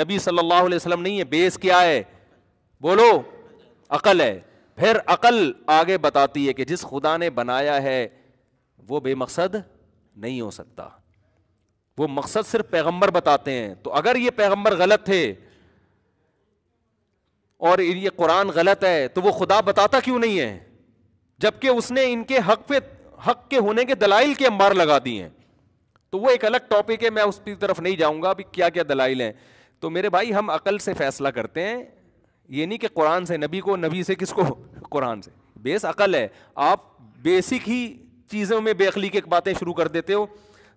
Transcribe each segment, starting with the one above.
नबी सल्लल्लाहु अलैहि वसल्लम नहीं है बेस क्या है बोलो अकल है फिर अकल आगे बताती है कि जिस खुदा ने बनाया है वो बेमकसद नहीं हो सकता वो मकसद सिर्फ पैगंबर बताते हैं तो अगर ये पैगंबर गलत थे और ये कुरान गलत है तो वो खुदा बताता क्यों नहीं है जबकि उसने इनके हक पे हक के होने के दलाइल के अंबार लगा दिए हैं तो वो एक अलग टॉपिक है मैं उसकी तरफ नहीं जाऊंगा अभी क्या क्या दलाइल हैं तो मेरे भाई हम अकल से फैसला करते हैं ये नहीं कि कुरान से नबी को नबी से किसको कुरान से बेस अकल है आप बेसिक ही चीज़ों में बेअली की बातें शुरू कर देते हो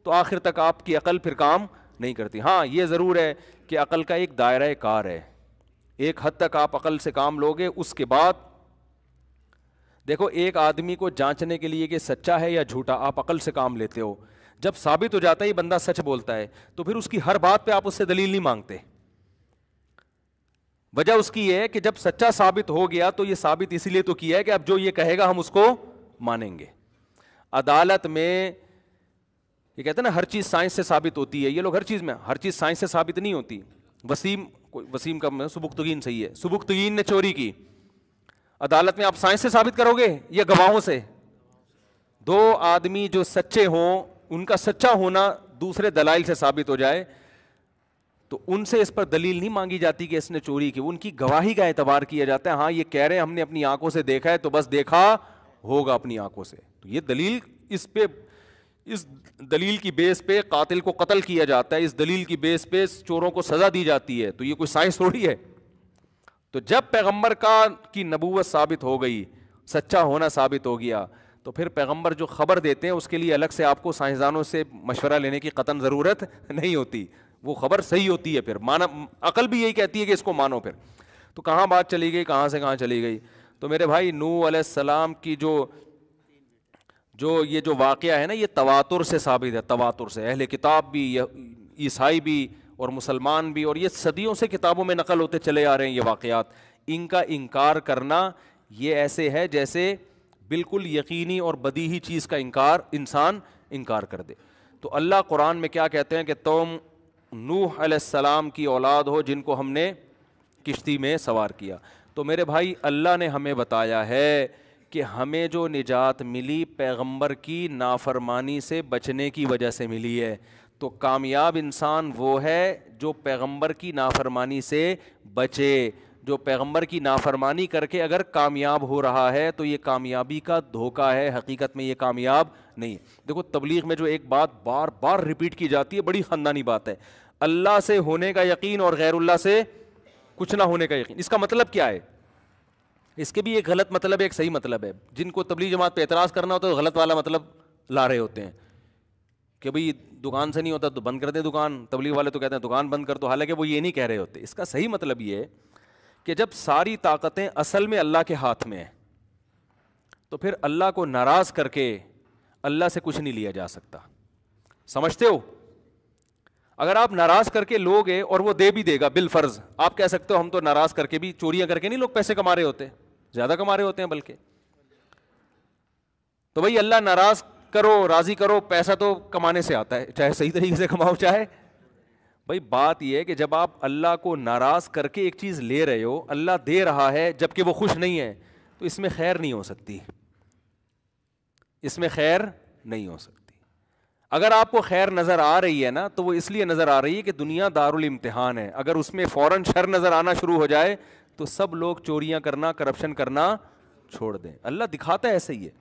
तो आखिर तक आपकी अकल फिर काम नहीं करती हाँ ये ज़रूर है कि अकल का एक दायरा कार है एक हद तक आप अकल से काम लोगे उसके बाद देखो एक आदमी को जांचने के लिए कि सच्चा है या झूठा आप अकल से काम लेते हो जब साबित हो जाता है ये बंदा सच बोलता है तो फिर उसकी हर बात पे आप उससे दलील नहीं मांगते वजह उसकी ये है कि जब सच्चा साबित हो गया तो ये साबित इसीलिए तो किया है कि अब जो ये कहेगा हम उसको मानेंगे अदालत में ये कहते हैं ना हर चीज़ साइंस से साबित होती है ये लोग हर चीज़ में हर चीज़ साइंस से साबित नहीं होती वसीम वसीम का मतलब सुबुख्तगीन सही है सुबुख्तगीन ने चोरी की अदालत में आप साइंस से साबित करोगे या गवाहों से दो आदमी जो सच्चे हों उनका सच्चा होना दूसरे दलाइल से साबित हो जाए तो उनसे इस पर दलील नहीं मांगी जाती कि इसने चोरी की उनकी गवाही का एतबार किया जाता है हाँ ये कह रहे हैं हमने अपनी आंखों से देखा है तो बस देखा होगा अपनी आंखों से तो ये दलील इस पे इस दलील की बेस पे कातिल को कत्ल किया जाता है इस दलील की बेस पे चोरों को सज़ा दी जाती है तो ये कोई साइंस थोड़ी है तो जब पैगंबर का की नबूवत साबित हो गई सच्चा होना साबित हो गया तो फिर पैगंबर जो ख़बर देते हैं उसके लिए अलग से आपको साइंसदानों से मशवरा लेने की कतन ज़रूरत नहीं होती वो ख़बर सही होती है फिर माना अकल भी यही कहती है कि इसको मानो फिर तो कहाँ बात चली गई कहाँ से कहाँ चली गई तो मेरे भाई नू सलाम की जो जो ये जो वाक़ है ना ये तवातुर से साबित है तवातुर से अहल किताब भी ईसाई भी और मुसलमान भी और ये सदियों से किताबों में नकल होते चले आ रहे हैं ये वाक़ात इनका इनकार करना ये ऐसे है जैसे बिल्कुल यकीनी और बदी ही चीज़ का इनकार इंसान इनकार कर दे तो अल्लाह कुरान में क्या कहते हैं कि तुम नूह अलैहिस्सलाम की औलाद हो जिनको हमने किश्ती में सवार किया तो मेरे भाई अल्लाह ने हमें बताया है कि हमें जो निजात मिली पैगंबर की नाफरमानी से बचने की वजह से मिली है तो कामयाब इंसान वो है जो पैगंबर की नाफरमानी से बचे जो पैगंबर की नाफरमानी करके अगर कामयाब हो रहा है तो ये कामयाबी का धोखा है हकीकत में ये कामयाब नहीं है देखो तबलीग में जो एक बात बार बार रिपीट की जाती है बड़ी ख़ानदानी बात है अल्लाह से होने का यकीन और गैरुल्ला से कुछ ना होने का यकीन इसका मतलब क्या है इसके भी एक गलत मतलब है एक सही मतलब है जिनको तबलीग जमात पर एतराज़ करना होता है तो गलत वाला मतलब ला रहे होते हैं कि भाई दुकान से नहीं होता तो बंद कर दे दुकान तबलीग वाले तो कहते हैं दुकान बंद कर दो हालांकि वो ये नहीं कह रहे होते इसका सही मतलब ये है कि जब सारी ताकतें असल में अल्लाह के हाथ में हैं तो फिर अल्लाह को नाराज़ करके अल्लाह से कुछ नहीं लिया जा सकता समझते हो अगर आप नाराज़ करके लोगे और वो दे भी देगा बिलफर्ज आप कह सकते हो हम तो नाराज़ करके भी चोरियां करके नहीं लोग पैसे कमा रहे होते ज़्यादा कमा रहे होते हैं बल्कि तो भाई अल्लाह नाराज़ करो राज़ी करो पैसा तो कमाने से आता है चाहे सही तरीके से कमाओ चाहे भाई बात यह है कि जब आप अल्लाह को नाराज़ करके एक चीज़ ले रहे हो अल्लाह दे रहा है जबकि वो खुश नहीं है तो इसमें खैर नहीं हो सकती इसमें खैर नहीं हो सकती अगर आपको खैर नज़र आ रही है ना तो वो इसलिए नज़र आ रही है कि दुनिया दारुल इम्तिहान है अगर उसमें फ़ौरन शर नज़र आना शुरू हो जाए तो सब लोग चोरियाँ करना करप्शन करना छोड़ दें अल्लाह दिखाता है ऐसे ही है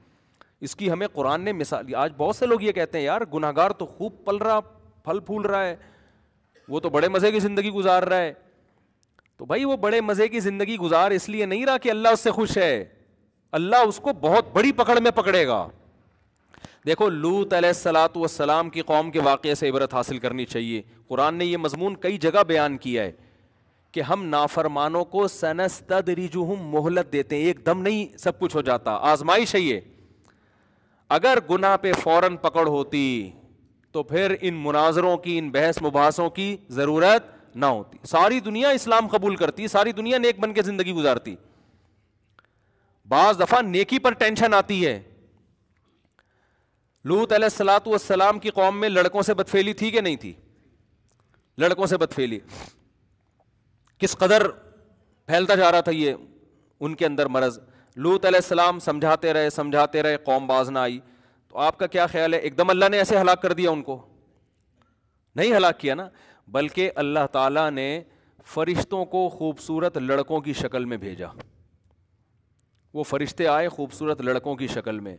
इसकी हमें कुरान ने मिसाल आज बहुत से लोग ये कहते हैं यार गुनाहगार तो खूब पल रहा फल फूल रहा है वो तो बड़े मज़े की ज़िंदगी गुजार रहा है तो भाई वो बड़े मज़े की ज़िंदगी गुजार इसलिए नहीं रहा कि अल्लाह उससे खुश है अल्लाह उसको बहुत बड़ी पकड़ में पकड़ेगा देखो लूत सलाम की कौम के वाक़े से इबरत हासिल करनी चाहिए कुरान ने यह मजमून कई जगह बयान किया है कि हम नाफरमानों को सनस्तद रिजुहम मोहलत देते हैं एक दम नहीं सब कुछ हो जाता आजमाइश है ये अगर गुना पे फौरन पकड़ होती तो फिर इन मुनाजरों की इन बहस मुबासों की ज़रूरत ना होती सारी दुनिया इस्लाम कबूल करती सारी दुनिया नेक बन के ज़िंदगी गुजारती बाज़ दफ़ा नेकी पर टेंशन आती है लूत सलाम की कौम में लड़कों से बदफेली थी कि नहीं थी लड़कों से बदफेली किस कदर फैलता जा रहा था ये उनके अंदर मरज़ लूत सलाम समझाते रहे समझाते रहे कौम बाज ना आई तो आपका क्या ख्याल है एकदम अल्लाह ने ऐसे हलाक कर दिया उनको नहीं हलाक किया ना बल्कि अल्लाह ताला ने फरिश्तों को खूबसूरत लड़कों की शक्ल में भेजा वो फरिश्ते आए खूबसूरत लड़कों की शक्ल में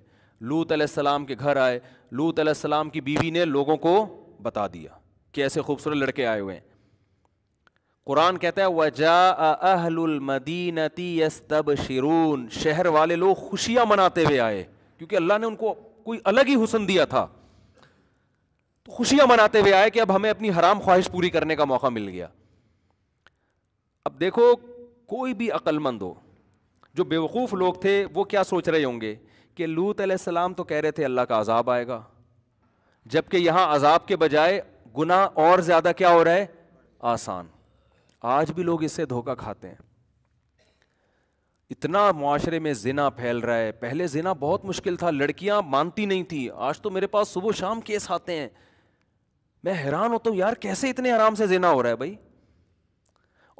लूत अलैहिस्सलाम के घर आए लूत अलैहिस्सलाम की बीवी ने लोगों को बता दिया कि ऐसे खूबसूरत लड़के आए हुए हैं कुरान कहता है वजा अहलमदीनती यस्तब शिरून शहर वाले लोग खुशियाँ मनाते हुए आए क्योंकि अल्लाह ने उनको कोई अलग ही हुसन दिया था तो खुशियां मनाते हुए आए कि अब हमें अपनी हराम ख्वाहिश पूरी करने का मौका मिल गया अब देखो कोई भी अक्लमंद हो जो बेवकूफ़ लोग थे वो क्या सोच रहे होंगे कि लूत सलाम तो कह रहे थे अल्लाह का अजाब आएगा जबकि यहां अजाब के बजाय गुना और ज़्यादा क्या हो रहा है आसान आज भी लोग इससे धोखा खाते हैं इतना माशरे में जिना फैल रहा है पहले जिना बहुत मुश्किल था लड़कियां मानती नहीं थी आज तो मेरे पास सुबह शाम केस आते हैं मैं हैरान होता हूँ यार कैसे इतने आराम से जिना हो रहा है भाई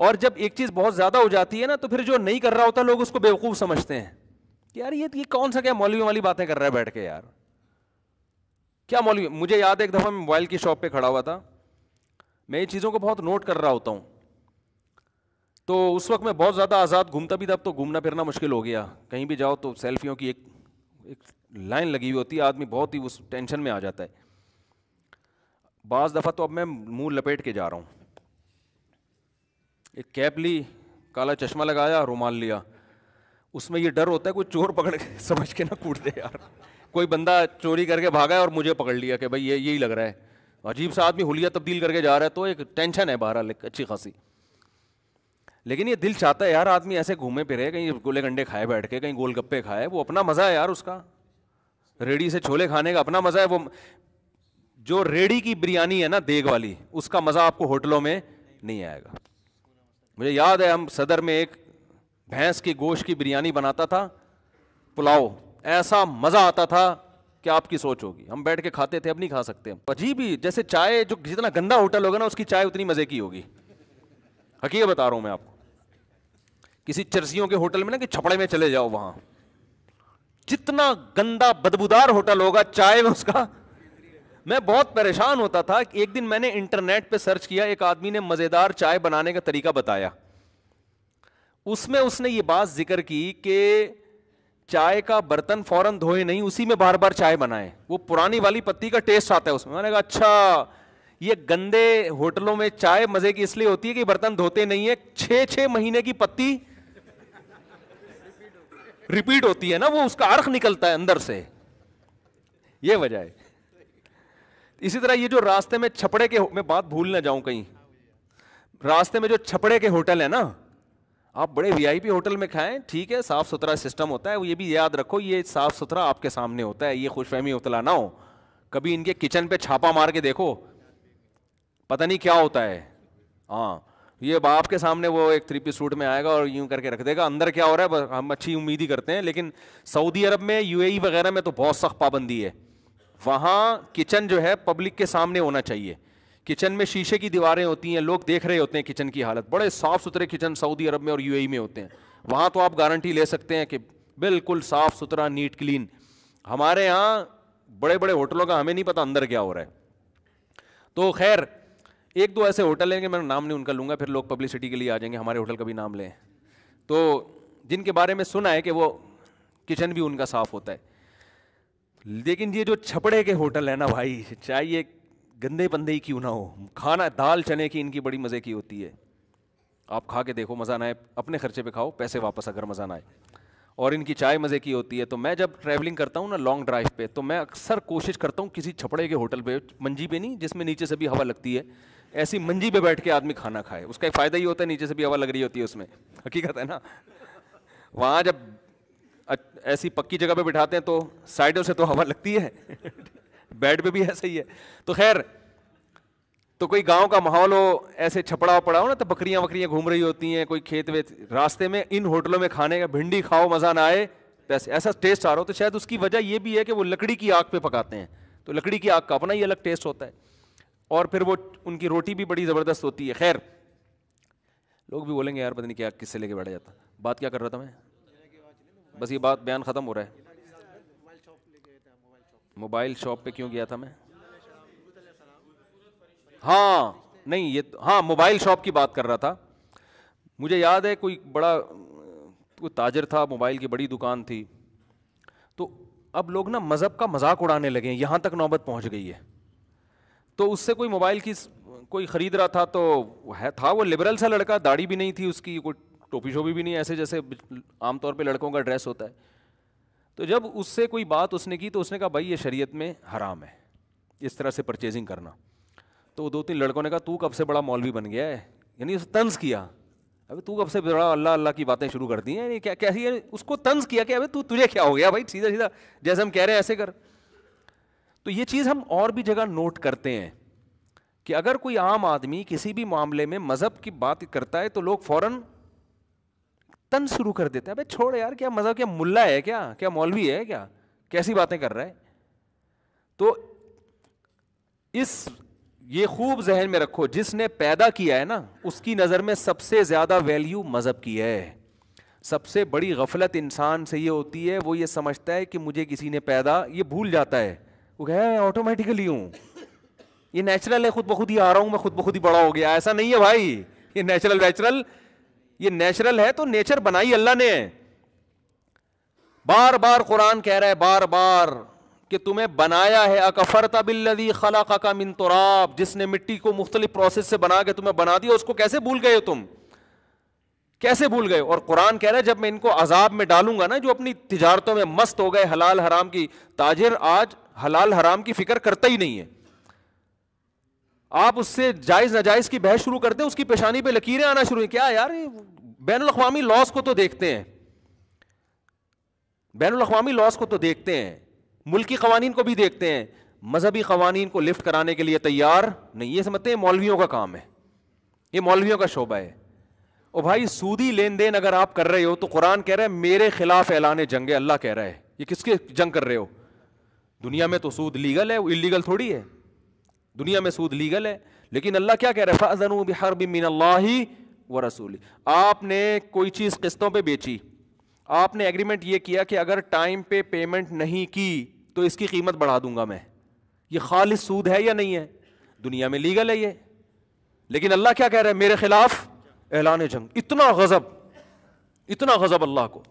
और जब एक चीज़ बहुत ज़्यादा हो जाती है ना तो फिर जो नहीं कर रहा होता लोग उसको बेवकूफ़ समझते हैं कि यार ये, कौन सा क्या मौलवी वाली बातें कर रहा है बैठ के यार क्या मौलवी मुझे याद है एक दफ़ा मैं मोबाइल की शॉप पर खड़ा हुआ था मैं ये चीज़ों को बहुत नोट कर रहा होता हूँ तो उस वक्त मैं बहुत ज़्यादा आज़ाद घूमता भी था अब तो घूमना फिरना मुश्किल हो गया कहीं भी जाओ तो सेल्फियों की एक एक लाइन लगी हुई होती है आदमी बहुत ही उस टेंशन में आ जाता है बाज़ दफ़ा तो अब मैं मुंह लपेट के जा रहा हूँ एक कैप ली काला चश्मा लगाया रुमाल लिया उसमें ये डर होता है कोई चोर पकड़ के समझ के ना कूट दे यार कोई बंदा चोरी करके भागा है और मुझे पकड़ लिया कि भाई ये यही लग रहा है अजीब सा आदमी हुलिया तब्दील करके जा रहा है तो एक टेंशन है बहरहाल एक अच्छी खासी लेकिन ये दिल चाहता है यार आदमी ऐसे घूमे फिरे कहीं गोले गंडे खाए बैठ के कहीं गोलगप्पे खाए वो अपना मज़ा है यार उसका रेडी से छोले खाने का अपना मज़ा है वो जो रेडी की बिरयानी है ना देग वाली उसका मज़ा आपको होटलों में नहीं आएगा मुझे याद है हम सदर में एक भैंस की गोश्त की बिरयानी बनाता था पुलाव ऐसा मज़ा आता था कि आपकी सोच होगी हम बैठ के खाते थे अब नहीं खा सकते हम अजीब भी जैसे चाय जो जितना गंदा होटल होगा ना उसकी चाय उतनी मज़े की होगी हकीकत बता रहा हूँ मैं आपको किसी चर्सियों के होटल में ना कि छपड़े में चले जाओ वहां जितना गंदा बदबूदार होटल होगा चाय में उसका मैं बहुत परेशान होता था कि एक दिन मैंने इंटरनेट पे सर्च किया एक आदमी ने मज़ेदार चाय बनाने का तरीका बताया उसमें उसने ये बात जिक्र की कि चाय का बर्तन फौरन धोए नहीं उसी में बार बार चाय बनाए वो पुरानी वाली पत्ती का टेस्ट आता है उसमें मैंने कहा अच्छा ये गंदे होटलों में चाय मज़े की इसलिए होती है कि बर्तन धोते नहीं है छः छः महीने की पत्ती रिपीट होती है ना वो उसका अर्ख निकलता है अंदर से ये वजह है इसी तरह ये जो रास्ते में छपड़े के मैं बात भूल ना जाऊं कहीं रास्ते में जो छपड़े के होटल है ना आप बड़े वीआईपी होटल में खाएं ठीक है साफ सुथरा सिस्टम होता है वो ये भी याद रखो ये साफ सुथरा आपके सामने होता है ये खुशफहमी उतला ना हो कभी इनके किचन पे छापा मार के देखो पता नहीं क्या होता है हाँ ये बाप के सामने वो एक थ्री पी सूट में आएगा और यूं करके रख देगा अंदर क्या हो रहा है हम अच्छी उम्मीद ही करते हैं लेकिन सऊदी अरब में यूएई e वगैरह में तो बहुत सख्त पाबंदी है वहाँ किचन जो है पब्लिक के सामने होना चाहिए किचन में शीशे की दीवारें होती हैं लोग देख रहे होते हैं किचन की हालत बड़े साफ़ सुथरे किचन सऊदी अरब में और यूएई e में होते हैं वहाँ तो आप गारंटी ले सकते हैं कि बिल्कुल साफ़ सुथरा नीट क्लीन हमारे यहाँ बड़े बड़े होटलों का हमें नहीं पता अंदर क्या हो रहा है तो खैर एक दो ऐसे होटल लेंगे मैं नाम नहीं उनका लूँगा फिर लोग पब्लिसिटी के लिए आ जाएंगे हमारे होटल का भी नाम लें तो जिनके बारे में सुना है कि वो किचन भी उनका साफ़ होता है लेकिन ये जो छपड़े के होटल है ना भाई चाहिए गंदे बंदे ही क्यों ना हो खाना दाल चने की इनकी बड़ी मज़े की होती है आप खा के देखो मज़ा ना आए अपने खर्चे पे खाओ पैसे वापस अगर मज़ा ना आए और इनकी चाय मज़े की होती है तो मैं जब ट्रैवलिंग करता हूँ ना लॉन्ग ड्राइव पे तो मैं अक्सर कोशिश करता हूँ किसी छपड़े के होटल पे मंजी पे नहीं जिसमें नीचे से भी हवा लगती है ऐसी मंजी पे बैठ के आदमी खाना खाए उसका एक फ़ायदा ही होता है नीचे से भी हवा लग रही होती है उसमें हकीकत है ना वहां जब ऐसी पक्की जगह पे बिठाते हैं तो साइडों से तो हवा लगती है बेड पे भी ऐसा ही है तो खैर तो कोई गांव का माहौल हो ऐसे छपड़ा पड़ा हो ना तो बकरियां वकरियां घूम रही होती हैं कोई खेत वेत रास्ते में इन होटलों में खाने का भिंडी खाओ मज़ा ना आए वैसे तो ऐसा टेस्ट आ रहा हो तो शायद उसकी वजह यह भी है कि वो लकड़ी की आग पे पकाते हैं तो लकड़ी की आग का अपना ही अलग टेस्ट होता है और फिर वो उनकी रोटी भी बड़ी ज़बरदस्त होती है खैर लोग भी बोलेंगे यार पता नहीं क्या किससे लेके बैठा जाता बात क्या कर रहा था मैं बस ये बात बयान ख़त्म हो रहा है मोबाइल शॉप पे क्यों गया था मैं हाँ नहीं ये तो, हाँ मोबाइल शॉप की बात कर रहा था मुझे याद है कोई बड़ा कोई ताजर था मोबाइल की बड़ी दुकान थी तो अब लोग ना मज़हब का मजाक उड़ाने लगे हैं यहाँ तक नौबत पहुँच गई है तो उससे कोई मोबाइल की कोई ख़रीद रहा था तो है था वो लिबरल सा लड़का दाढ़ी भी नहीं थी उसकी कोई टोपी शोपी भी नहीं ऐसे जैसे आमतौर पर लड़कों का ड्रेस होता है तो जब उससे कोई बात उसने की तो उसने कहा भाई ये शरीयत में हराम है इस तरह से परचेजिंग करना तो दो तीन लड़कों ने कहा तू कब से बड़ा मौलवी बन गया है यानी उसे तंज किया अबे तू कब से बड़ा अल्लाह अल्लाह की बातें शुरू कर दी हैं क्या कैसी है उसको तंज किया कि अबे तू तुझे क्या हो गया भाई सीधा सीधा जैसे हम कह रहे हैं ऐसे कर तो ये चीज़ हम और भी जगह नोट करते हैं कि अगर कोई आम आदमी किसी भी मामले में मज़हब की बात करता है तो लोग फ़ौरन तन शुरू कर देते हैं भाई छोड़ यार क्या मज़हब क्या मुल्ला है क्या क्या मौलवी है क्या कैसी बातें कर रहा है तो इस ये खूब जहन में रखो जिसने पैदा किया है ना उसकी नज़र में सबसे ज़्यादा वैल्यू मज़हब की है सबसे बड़ी गफलत इंसान से ये होती है वो ये समझता है कि मुझे किसी ने पैदा ये भूल जाता है वो कह मैं ऑटोमेटिकली हूँ ये नेचुरल है खुद बखुद ही आ रहा हूँ मैं खुद बखुद ही बड़ा हो गया ऐसा नहीं है भाई ये नेचुरल नेचुरल ये नेचुरल है तो नेचर बनाई अल्लाह ने बार बार कुरान कह रहा है बार बार कि तुम्हें बनाया है अकफर तबिल्लदी खला का मिन तुराब जिसने मिट्टी को मुख्तलिफ प्रोसेस से बना के तुम्हें बना दिया उसको कैसे भूल गए हो तुम कैसे भूल गए और कुरान कह रहा है जब मैं इनको अजाब में डालूंगा ना जो अपनी तिजारतों में मस्त हो गए हलाल हराम की ताजिर आज हलाल हराम की फिक्र करता ही नहीं है आप उससे जायज नजायज की बहस शुरू करते हैं उसकी पेशानी पे लकीरें आना शुरू क्या यार बैन अवी लॉस को तो देखते हैं बैन अवी लॉस को तो देखते हैं मुल्की कवानीन को भी देखते हैं मजहबी कवानीन को लिफ्ट कराने के लिए तैयार नहीं ये समझते मौलवियों का काम है ये मौलवियों का शोबा है और भाई सूदी लेन देन अगर आप कर रहे हो तो कुरान कह रहे हैं मेरे खिलाफ ऐलान जंग है अल्लाह कह रहा है ये किसके जंग कर रहे हो दुनिया में तो सूद लीगल है इलीगल थोड़ी है दुनिया में सूद लीगल है लेकिन अल्लाह क्या कह रहे है फ़ाजनू बिहर बिन ही व रसूल आपने कोई चीज़ किस्तों पर बेची आपने एग्रीमेंट ये किया कि अगर टाइम पे पेमेंट नहीं की तो इसकी कीमत बढ़ा दूंगा मैं ये खालिश सूद है या नहीं है दुनिया में लीगल है ये लेकिन अल्लाह क्या कह रहे है मेरे खिलाफ़ ऐलान जंग इतना गज़ब इतना गज़ब अल्लाह को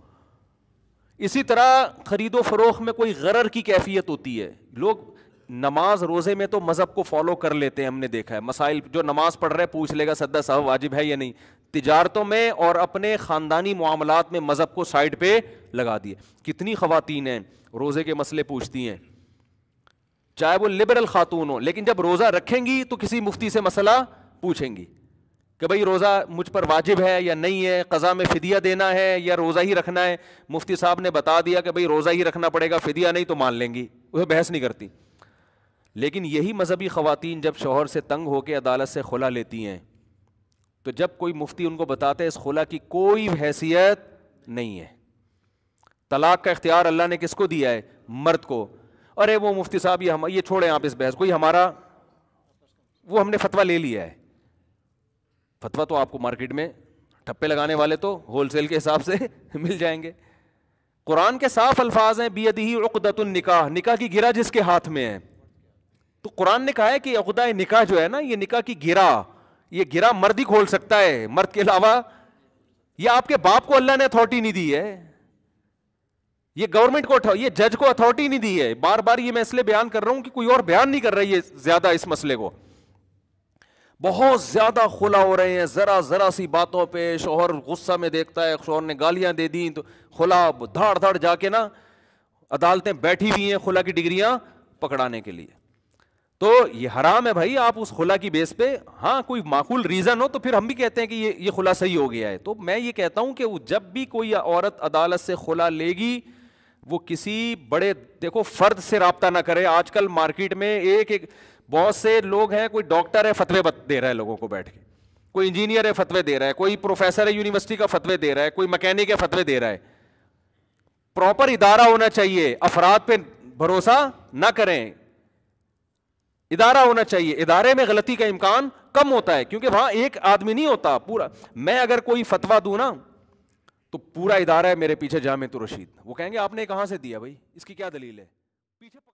इसी तरह खरीदो फरोख में कोई गरर की कैफियत होती है लोग नमाज रोज़े में तो मज़हब को फॉलो कर लेते हैं हमने देखा है मसाइल जो नमाज पढ़ रहे पूछ लेगा सद्दा साहब वाजिब है या नहीं तिजारतों में और अपने ख़ानदानी मामला में मज़हब को साइड पे लगा दिए कितनी ख़वातीन हैं रोज़े के मसले पूछती हैं चाहे वो लिबरल ख़ातून हो लेकिन जब रोज़ा रखेंगी तो किसी मुफ्ती से मसला पूछेंगी कि भाई रोज़ा मुझ पर वाजिब है या नहीं है कज़ा में फ़िदिया देना है या रोज़ा ही रखना है मुफ्ती साहब ने बता दिया कि भाई रोज़ा ही रखना पड़ेगा फ़िदिया नहीं तो मान लेंगी उसे बहस नहीं करती लेकिन यही मजहबी ख़वातीन जब शोहर से तंग होकर अदालत से खुला लेती हैं तो जब कोई मुफ्ती उनको बताते हैं इस खुला की कोई हैसियत नहीं है तलाक का इख्तियार अल्लाह ने किसको दिया है मर्द को अरे वो मुफ्ती साहब ये हम ये छोड़ें आप इस बहस को ये हमारा वो हमने फतवा ले लिया है फतवा तो आपको मार्केट में ठप्पे लगाने वाले तो होलसेल के हिसाब से मिल जाएंगे कुरान के साफ अल्फाज हैं बी ही उकदतुल निकाह निकाह की गिरा जिसके हाथ में है तो कुरान ने कहा है कि उकदा निकाह जो है ना ये निकाह की गिरा ये गिरा मर्द ही खोल सकता है मर्द के अलावा ये आपके बाप को अल्लाह ने अथॉरिटी नहीं दी है ये गवर्नमेंट को ये जज को अथॉरिटी नहीं दी है बार बार ये मैं इसलिए बयान कर रहा हूं कि कोई और बयान नहीं कर रही है ज्यादा इस मसले को बहुत ज़्यादा खुला हो रहे हैं ज़रा ज़रा सी बातों पे शोहर गुस्सा में देखता है शोहर ने गालियाँ दे दी तो खुला धाड़ धाड़ जाके ना अदालतें बैठी हुई हैं खुला की डिग्रियाँ पकड़ाने के लिए तो ये हराम है भाई आप उस खुला की बेस पे हाँ कोई माकूल रीज़न हो तो फिर हम भी कहते हैं कि ये ये खुला सही हो गया है तो मैं ये कहता हूँ कि जब भी कोई औरत अदालत से खुला लेगी वो किसी बड़े देखो फर्द से रबता ना करे आजकल मार्केट में एक एक बहुत से लोग हैं कोई डॉक्टर है फतवे दे रहा है लोगों को बैठ के कोई इंजीनियर है फतवे दे रहा है कोई प्रोफेसर है यूनिवर्सिटी का फतवे दे रहा है कोई मैकेनिक है फतवे दे रहा है प्रॉपर इदारा होना चाहिए अफराद पे भरोसा ना करें इदारा होना चाहिए इदारे में गलती का इम्कान कम होता है क्योंकि वहां एक आदमी नहीं होता पूरा मैं अगर कोई फतवा दू ना तो पूरा इदारा है मेरे पीछे जामे तो रशीद वो कहेंगे आपने कहां से दिया भाई इसकी क्या दलील है पीछे